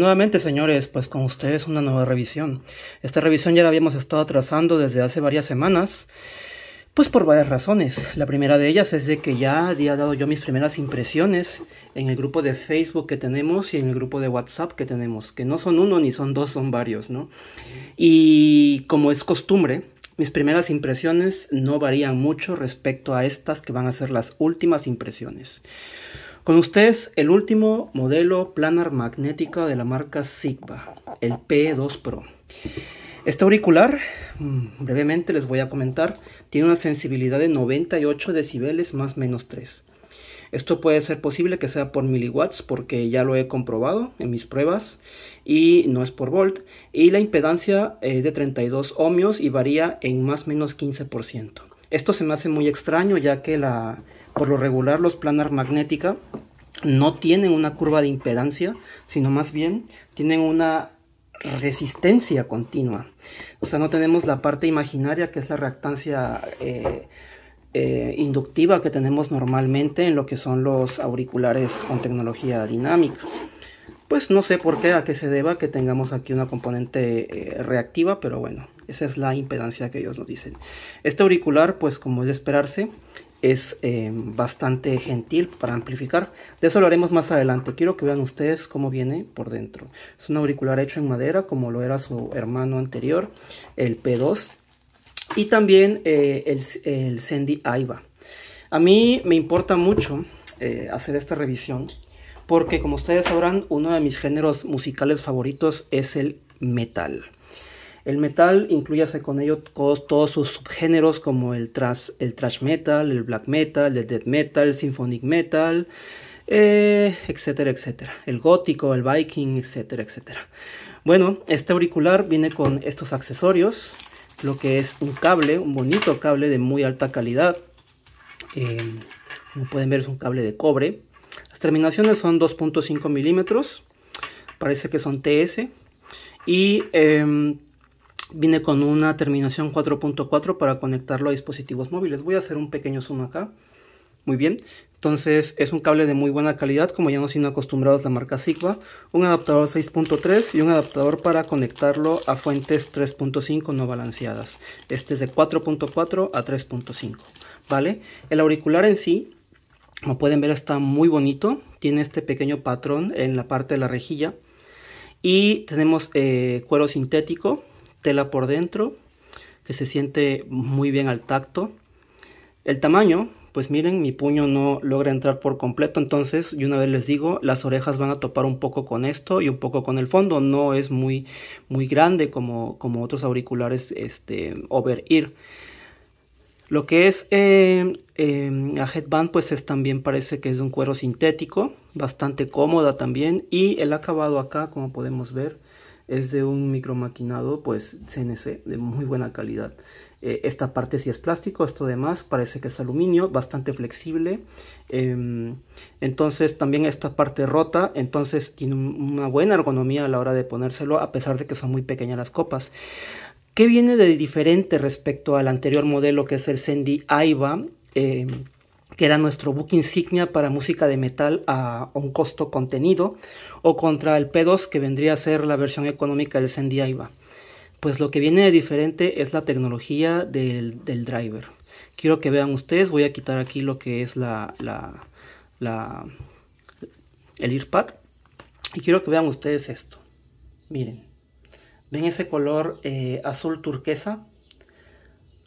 Nuevamente, señores, pues con ustedes una nueva revisión. Esta revisión ya la habíamos estado trazando desde hace varias semanas, pues por varias razones. La primera de ellas es de que ya había dado yo mis primeras impresiones en el grupo de Facebook que tenemos y en el grupo de WhatsApp que tenemos, que no son uno ni son dos, son varios, ¿no? Y como es costumbre, mis primeras impresiones no varían mucho respecto a estas que van a ser las últimas impresiones. Con ustedes el último modelo planar magnético de la marca Sigma, el P2 Pro. Este auricular, mm, brevemente les voy a comentar, tiene una sensibilidad de 98 decibeles más menos 3. Esto puede ser posible que sea por miliwatts porque ya lo he comprobado en mis pruebas y no es por volt. Y la impedancia es de 32 ohmios y varía en más o menos 15%. Esto se me hace muy extraño ya que la, por lo regular los planar magnética no tienen una curva de impedancia, sino más bien tienen una resistencia continua. O sea, no tenemos la parte imaginaria que es la reactancia eh, eh, inductiva que tenemos normalmente en lo que son los auriculares con tecnología dinámica pues no sé por qué, a qué se deba que tengamos aquí una componente eh, reactiva, pero bueno, esa es la impedancia que ellos nos dicen. Este auricular, pues como es de esperarse, es em, bastante gentil para amplificar. De eso lo haremos más adelante. Quiero que vean ustedes cómo viene por dentro. Es un auricular hecho en madera, como lo era su hermano anterior, el P2. Y también eh, el, el Sandy Aiva. A mí me importa mucho eh, hacer esta revisión porque como ustedes sabrán, uno de mis géneros musicales favoritos es el metal. El metal incluyase con ello todos, sus subgéneros como el thrash, el metal, el black metal, el death metal, el symphonic metal, eh, etcétera, etcétera. El gótico, el viking, etcétera, etcétera. Bueno, este auricular viene con estos accesorios, lo que es un cable, un bonito cable de muy alta calidad. Eh, como pueden ver es un cable de cobre terminaciones son 2.5 milímetros. Parece que son TS. Y em, viene con una terminación 4.4 para conectarlo a dispositivos móviles. Voy a hacer un pequeño zoom acá. Muy bien, entonces es un cable de muy buena calidad, como ya nos han acostumbrados la marca Sigma. Un adaptador 6.3 y un adaptador para conectarlo a fuentes 3.5 no balanceadas. Este es de 4.4 a 3.5, ¿vale? El auricular en sí como pueden ver está muy bonito, tiene este pequeño patrón en la parte de la rejilla. Y tenemos eh, cuero sintético, tela por dentro, que se siente muy bien al tacto. El tamaño, pues miren, mi puño no logra entrar por completo, entonces, y una vez les digo, las orejas van a topar un poco con esto y un poco con el fondo, no es muy, muy grande como, como otros auriculares este, over-ear. Lo que es em, em, la headband pues es también parece que es de un cuero sintético, bastante cómoda también y el acabado acá como podemos ver es de un micromaquinado pues CNC de muy buena calidad. Eh, esta parte sí es plástico, esto demás parece que es aluminio, bastante flexible. Em, entonces también esta parte rota, entonces tiene una buena ergonomía a la hora de ponérselo a pesar de que son muy pequeñas las copas. ¿Qué viene de diferente respecto al anterior modelo que es el SENDY Aiva, eh, que era nuestro book insignia para música de metal a, un costo contenido, o contra el P2 que vendría a ser la versión económica del SENDY Aiva. Pues lo que viene de diferente es la tecnología del, driver. Quiero que vean ustedes, voy a quitar aquí lo que es la, la, el earpad y quiero que vean ustedes esto. Miren. ¿Ven ese color eh, azul turquesa?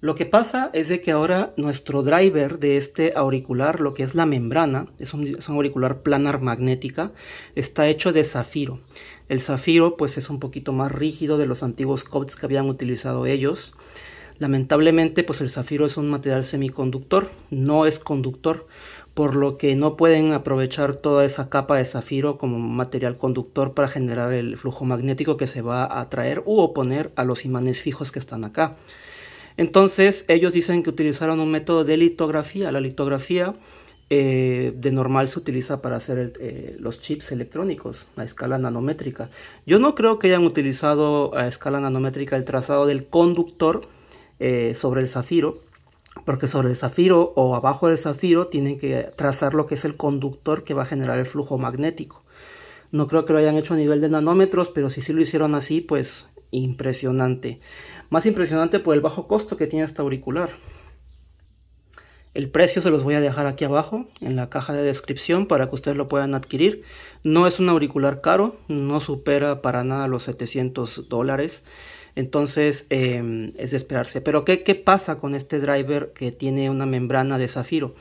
Lo que pasa es de que ahora nuestro driver de este auricular, lo que es la membrana, es un, auricular planar magnética, está hecho de zafiro. El zafiro pues es un poquito más rígido de los antiguos COPTs que habían utilizado ellos. Lamentablemente pues el zafiro es un material semiconductor, no es conductor, por lo que no pueden aprovechar toda esa capa de zafiro como material conductor para generar el flujo magnético que se va a atraer u oponer a los imanes fijos que están acá. Entonces ellos dicen que utilizaron un método de litografía. La litografía eh, de normal se utiliza para hacer eh, los chips electrónicos a escala nanométrica. Yo no creo que hayan utilizado a escala nanométrica el trazado del conductor eh, sobre el zafiro, porque sobre el zafiro o abajo del zafiro tienen que trazar lo que es el conductor que va a generar el flujo magnético. No creo que lo hayan hecho a nivel de nanómetros, pero si sí lo hicieron así, pues impresionante. Más impresionante por el bajo costo que tiene este auricular. El precio se los voy a dejar aquí abajo en la caja de descripción para que ustedes lo puedan adquirir. No es un auricular caro, no supera para nada los 700 dólares. Entonces em, es de esperarse. Pero ¿qué, ¿qué pasa con este driver que tiene una membrana de zafiro?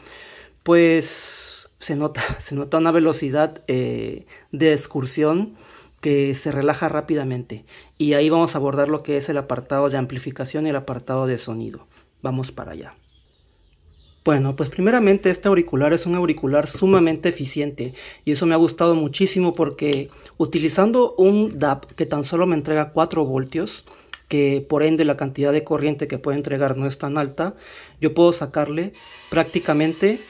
Pues se nota, se nota una velocidad eh, de excursión que se relaja rápidamente. Y ahí vamos a abordar lo que es el apartado de amplificación y el apartado de sonido. Vamos para allá. Bueno, pues primeramente este auricular es un auricular sumamente eficiente y eso me ha gustado muchísimo porque utilizando un DAP que tan solo me entrega 4 voltios, que por ende la cantidad de corriente que puede entregar no es tan alta, yo puedo sacarle prácticamente,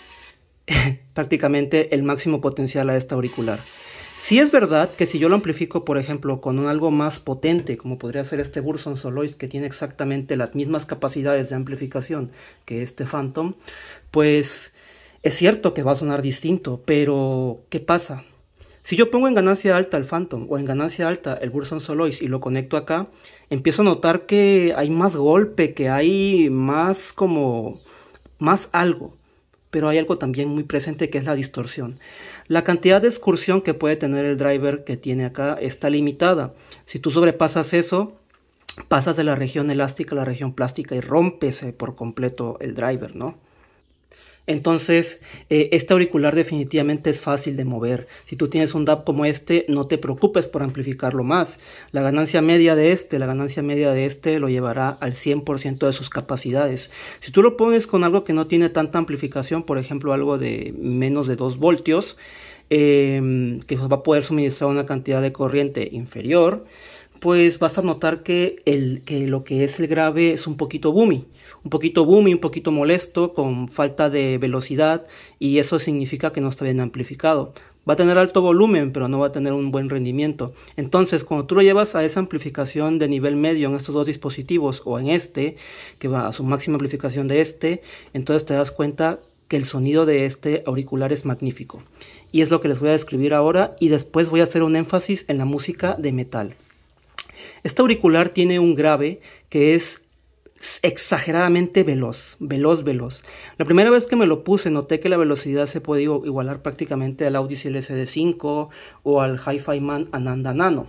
prácticamente el máximo potencial a esta auricular. Si es verdad que si yo lo amplifico, por ejemplo, con un algo más potente, como podría ser este Burson Soloist, que tiene exactamente las mismas capacidades de amplificación que este Phantom, pues es cierto que va a sonar distinto, pero ¿qué pasa? Si yo pongo en ganancia alta el Phantom o en ganancia alta el Burson Solois y lo conecto acá, empiezo a notar que hay más golpe, que hay más como más algo. Pero hay algo también muy presente que es la distorsión. La cantidad de excursión que puede tener el driver que tiene acá está limitada. Si tú sobrepasas eso, pasas de la región elástica a la región plástica y rompes eh, por completo el driver, ¿no? Entonces, eh, este auricular definitivamente es fácil de mover. Si tú tienes un DAP como este, no te preocupes por amplificarlo más. La ganancia media de este, la ganancia media de este lo llevará al 100% de sus capacidades. Si tú lo pones con algo que no tiene tanta amplificación, por ejemplo, algo de menos de 2 voltios, eh, que va a poder suministrar una cantidad de corriente inferior, pues vas a notar que, el, que lo que es el grave es un poquito boomy, un poquito boomy, un poquito molesto, con falta de velocidad y eso significa que no está bien amplificado. Va a tener alto volumen, pero no va a tener un buen rendimiento. Entonces, cuando tú lo llevas a esa amplificación de nivel medio en estos dos dispositivos o en este, que va a su máxima amplificación de este, entonces te das cuenta que el sonido de este auricular es magnífico. Y es lo que les voy a describir ahora y después voy a hacer un énfasis en la música de metal. Este auricular tiene un grave que es exageradamente veloz, veloz, veloz. La primera vez que me lo puse noté que la velocidad se podía igualar prácticamente al Audi de 5 o al Hi-Fi Man Ananda Nano.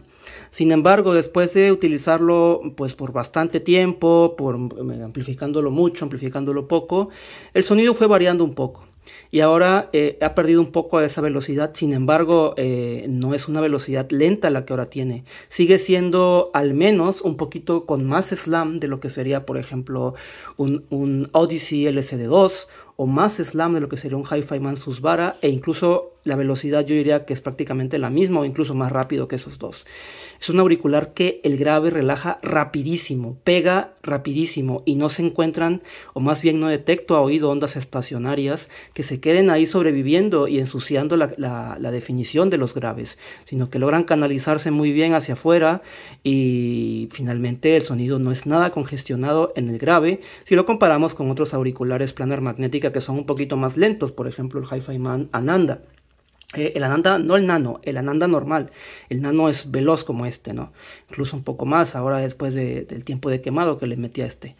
Sin embargo, después de utilizarlo pues por bastante tiempo, por eh, amplificándolo mucho, amplificándolo poco, el sonido fue variando un poco y ahora eh, ha perdido un poco esa velocidad, sin embargo eh, no es una velocidad lenta la que ahora tiene, sigue siendo al menos un poquito con más slam de lo que sería por ejemplo un, un Odyssey LCD2 o más slam de lo que sería un Hi-Fi Man Susvara e incluso la velocidad yo diría que es prácticamente la misma o incluso más rápido que esos dos. Es un auricular que el grave relaja rapidísimo, pega rapidísimo y no se encuentran o más bien no detecto a oído ondas estacionarias que se queden ahí sobreviviendo y ensuciando la, definición de los graves, sino que logran canalizarse muy bien hacia afuera y finalmente el sonido no es nada congestionado en el grave si lo comparamos con otros auriculares planar magnética que son un poquito más lentos, por ejemplo el Hi-Fi Man Ananda. Eh, el Ananda, no el nano, el Ananda normal. El nano es veloz como este, ¿no? Incluso un poco más ahora después del tiempo de quemado que le a este.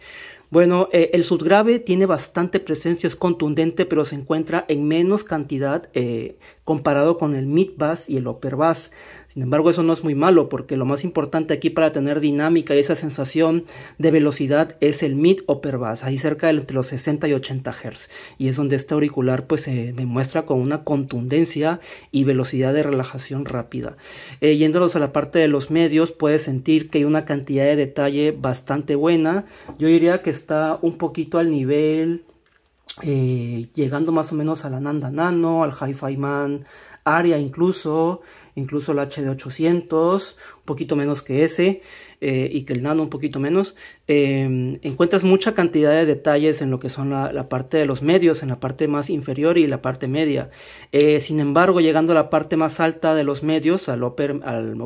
Bueno, eh, el subgrave tiene bastante presencia, es contundente, pero se encuentra en menos cantidad eh, comparado con el mid bass y el upper bass. Sin embargo, eso no es muy malo porque lo más importante aquí para tener dinámica y esa sensación de velocidad es el mid upper bass, ahí cerca de entre los 60 y 80 Hz. Y es donde este auricular pues se me muestra con una contundencia y velocidad de relajación rápida. Eh, yéndonos a la parte de los medios, puedes sentir que hay una cantidad de detalle bastante buena. Yo diría que está un poquito al nivel eh, llegando más o menos a la Nanda Nano, al Hi-Fi Man, Aria incluso, incluso el HD800, un poquito menos que ese. Eh, y que el nano un poquito menos, em, encuentras mucha cantidad de detalles en lo que son la, parte de los medios, en la parte más inferior y la parte media. Eh, sin embargo, llegando a la parte más alta de los medios, al upper, al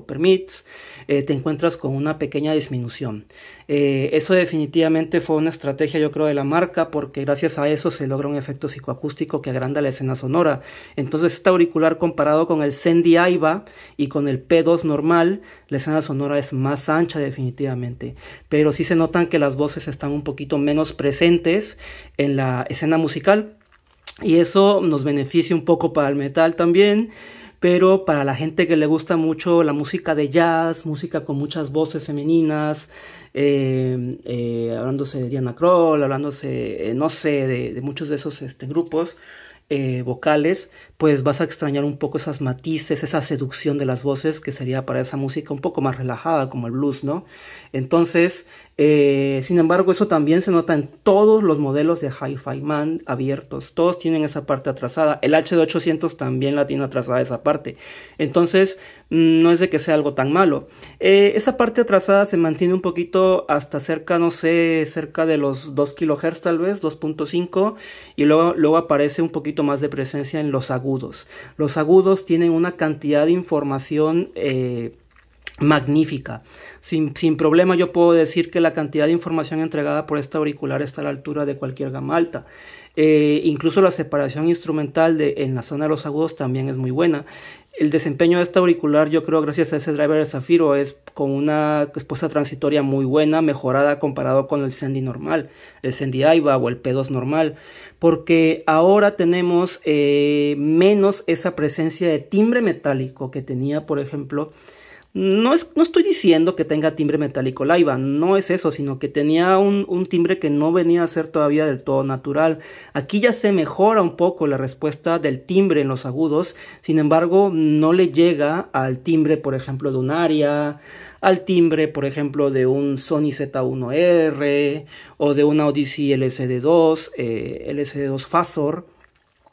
eh, te encuentras con una pequeña disminución. eso definitivamente fue una estrategia, yo creo, de la marca, porque gracias a eso se logra un efecto psicoacústico que agranda la escena sonora. Entonces, este auricular comparado con el Sendy Aiba y con el P2 normal, la escena sonora es más ancha definitivamente. Pero sí se notan que las voces están un poquito menos presentes en la escena musical. Y eso nos beneficia un poco para el metal también pero para la gente que le gusta mucho la música de jazz, música con muchas voces femeninas, eh, eh, hablándose de Diana Kroll, hablándose, eh, no sé, de, muchos de esos este, grupos, eh, vocales, pues vas a extrañar un poco esas matices, esa seducción de las voces que sería para esa música un poco más relajada como el blues, ¿no? Entonces, eh, sin embargo, eso también se nota en todos los modelos de Hi-Fi Man abiertos. Todos tienen esa parte atrasada. El HD800 también la tiene atrasada esa parte. Entonces, mm, no es de que sea algo tan malo. Eh, esa parte atrasada se mantiene un poquito hasta cerca, no sé, cerca de los 2 kHz tal vez, 2.5. Y luego, aparece un poquito más de presencia en los agudos. Los agudos tienen una cantidad de información... Eh, magnífica. Sin, problema yo puedo decir que la cantidad de información entregada por este auricular está a la altura de cualquier gama alta. Eh, incluso la separación instrumental de, en la zona de los agudos también es muy buena. El desempeño de este auricular yo creo gracias a ese driver de Zafiro es con una respuesta transitoria muy buena, mejorada comparado con el Sendy normal, el Sendy Aiva o el P2 normal, porque ahora tenemos eh, menos esa presencia de timbre metálico que tenía por ejemplo no, no estoy diciendo que tenga timbre metálico laiba, no es eso, sino que tenía un, un, timbre que no venía a ser todavía del todo natural. Aquí ya se mejora un poco la respuesta del timbre en los agudos, sin embargo, no le llega al timbre, por ejemplo, de un aria, al timbre, por ejemplo, de un Sony Z1R o de una Odyssey LCD2, eh, LCD2 Fasor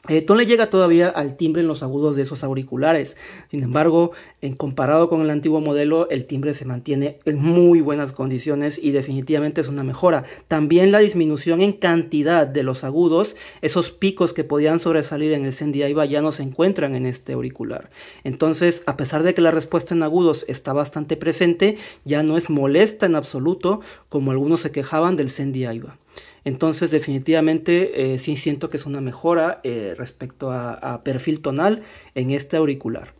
esto eh, le llega todavía al timbre en los agudos de esos auriculares. Sin embargo, en comparado con el antiguo modelo, el timbre se mantiene en muy buenas condiciones y definitivamente es una mejora. También la disminución en cantidad de los agudos, esos picos que podían sobresalir en el cendiaiba ya no se encuentran en este auricular. Entonces, a pesar de que la respuesta en agudos está bastante presente, ya no es molesta en absoluto como algunos se quejaban del cendiaiba entonces definitivamente eh, sí siento que es una mejora eh, respecto a, perfil tonal en este auricular.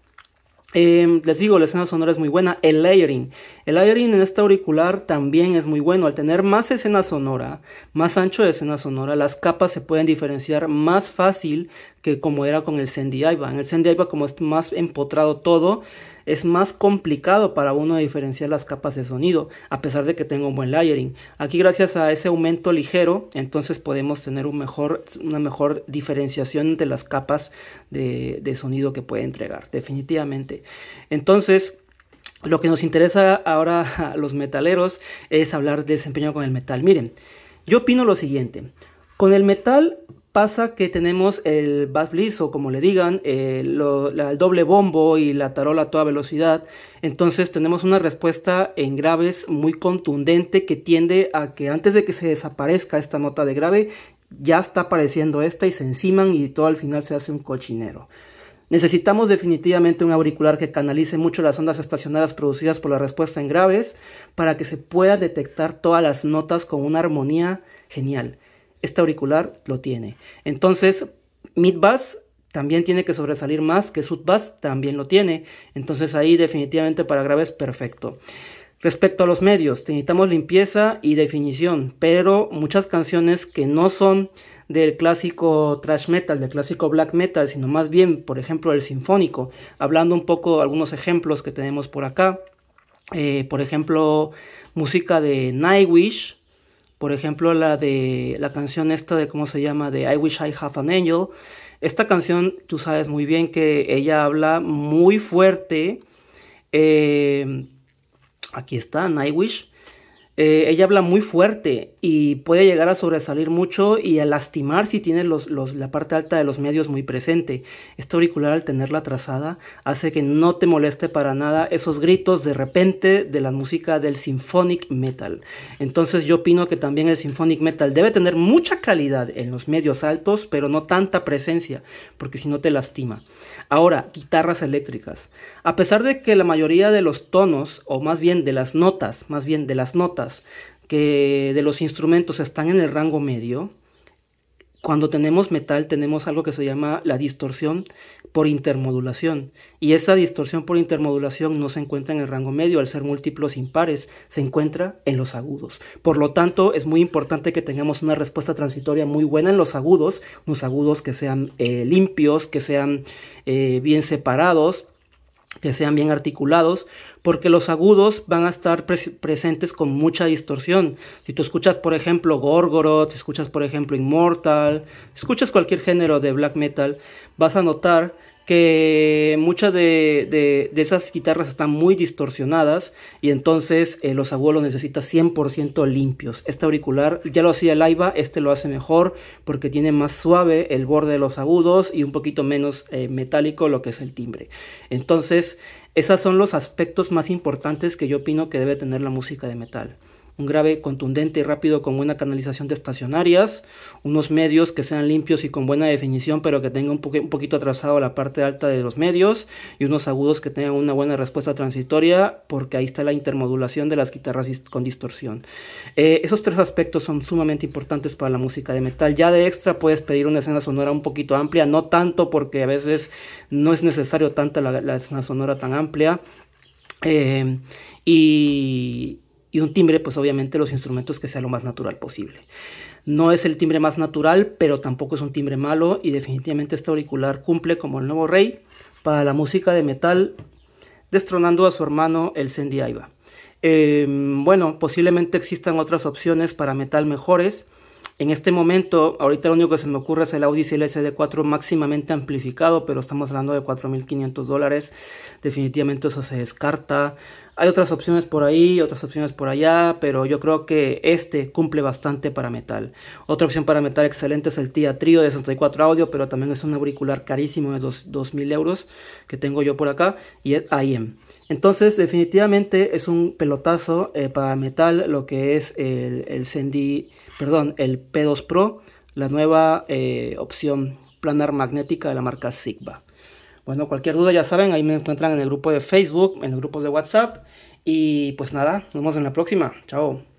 Em, les digo, la escena sonora es muy buena. El layering. El layering en este auricular también es muy bueno. Al tener más escena sonora, más ancho de escena sonora, las capas se pueden diferenciar más fácil que como era con el Sendaiba. En el Sendaiba como es más empotrado todo, es más complicado para uno diferenciar las capas de sonido, a pesar de que tengo un buen layering. Aquí gracias a ese aumento ligero, entonces podemos tener mejor, una mejor diferenciación entre las capas de, de sonido que puede entregar, definitivamente. Entonces... Lo que nos interesa ahora a los metaleros es hablar de desempeño con el metal. Miren, yo opino lo siguiente. Con el metal pasa que tenemos el bass blitz o como le digan, eh, el doble bombo y la tarola a toda velocidad. Entonces tenemos una respuesta en graves muy contundente que tiende a que antes de que se desaparezca esta nota de grave, ya está apareciendo esta y se enciman y todo al final se hace un cochinero. Necesitamos definitivamente un auricular que canalice mucho las ondas estacionadas producidas por la respuesta en graves para que se pueda detectar todas las notas con una armonía genial este auricular lo tiene. Entonces, mid-bass también tiene que sobresalir más, que sud-bass también lo tiene. Entonces ahí definitivamente para graves es perfecto. Respecto a los medios, necesitamos limpieza y definición, pero muchas canciones que no son del clásico thrash metal, del clásico black metal, sino más bien, por ejemplo, el sinfónico, hablando un poco de algunos ejemplos que tenemos por acá, eh, por ejemplo, música de Nightwish, por ejemplo, la de la canción esta de cómo se llama de I Wish I Have an Angel. Esta canción, tú sabes muy bien que ella habla muy fuerte. Eh, aquí está, I Wish eh, ella habla muy fuerte y puede llegar a sobresalir mucho y a lastimar si tienes la parte alta de los medios muy presente. Este auricular al tenerla trazada hace que no te moleste para nada esos gritos de repente de la música del symphonic metal. Entonces yo opino que también el symphonic metal debe tener mucha calidad en los medios altos, pero no tanta presencia, porque si no te lastima. Ahora, guitarras eléctricas. A pesar de que la mayoría de los tonos, o más bien de las notas, más bien de las notas, que de los instrumentos están en el rango medio, cuando tenemos metal tenemos algo que se llama la distorsión por intermodulación. Y esa distorsión por intermodulación no se encuentra en el rango medio, al ser múltiplos impares, se encuentra en los agudos. Por lo tanto, es muy importante que tengamos una respuesta transitoria muy buena en los agudos, unos agudos que sean eh, limpios, que sean eh, bien separados que sean bien articulados, porque los agudos van a estar presentes con mucha distorsión. Si tú escuchas, por ejemplo, Gorgoroth, escuchas, por ejemplo, Immortal, escuchas cualquier género de black metal, vas a notar que muchas de, esas guitarras están muy distorsionadas y entonces eh, los abuelos necesitan 100% limpios. Este auricular ya lo hacía el AIBA, este lo hace mejor porque tiene más suave el borde de los agudos y un poquito menos eh, metálico lo que es el timbre. Entonces, esos son los aspectos más importantes que yo opino que debe tener la música de metal un grave contundente y rápido con buena canalización de estacionarias, unos medios que sean limpios y con buena definición pero que tengan un, un, poquito atrasado la parte alta de los medios y unos agudos que tengan una buena respuesta transitoria porque ahí está la intermodulación de las guitarras con distorsión. Eh, esos tres aspectos son sumamente importantes para la música de metal. Ya de extra puedes pedir una escena sonora un poquito amplia, no tanto porque a veces no es necesario tanta la, escena sonora tan amplia. Eh, y, y un timbre, pues obviamente los instrumentos que sea lo más natural posible. No es el timbre más natural, pero tampoco es un timbre malo y definitivamente este auricular cumple como el nuevo rey para la música de metal, destronando a su hermano el Sendy em, bueno, posiblemente existan otras opciones para metal mejores. En este momento, ahorita lo único que se me ocurre es el Audi LSD4 máximamente amplificado, pero estamos hablando de 4.500 dólares. Definitivamente eso se descarta. Hay otras opciones por ahí, otras opciones por allá, pero yo creo que este cumple bastante para metal. Otra opción para metal excelente es el TIA Trio de 64 audio, pero también es un auricular carísimo de 2.000 euros que tengo yo por acá y es IEM. Entonces, definitivamente es un pelotazo eh, para metal lo que es el, perdón, el P2 Pro, la nueva eh, opción planar magnética de la marca Sigma. Bueno, cualquier duda ya saben, ahí me encuentran en el grupo de Facebook, en los grupos de WhatsApp. Y pues nada, nos vemos en la próxima. Chao.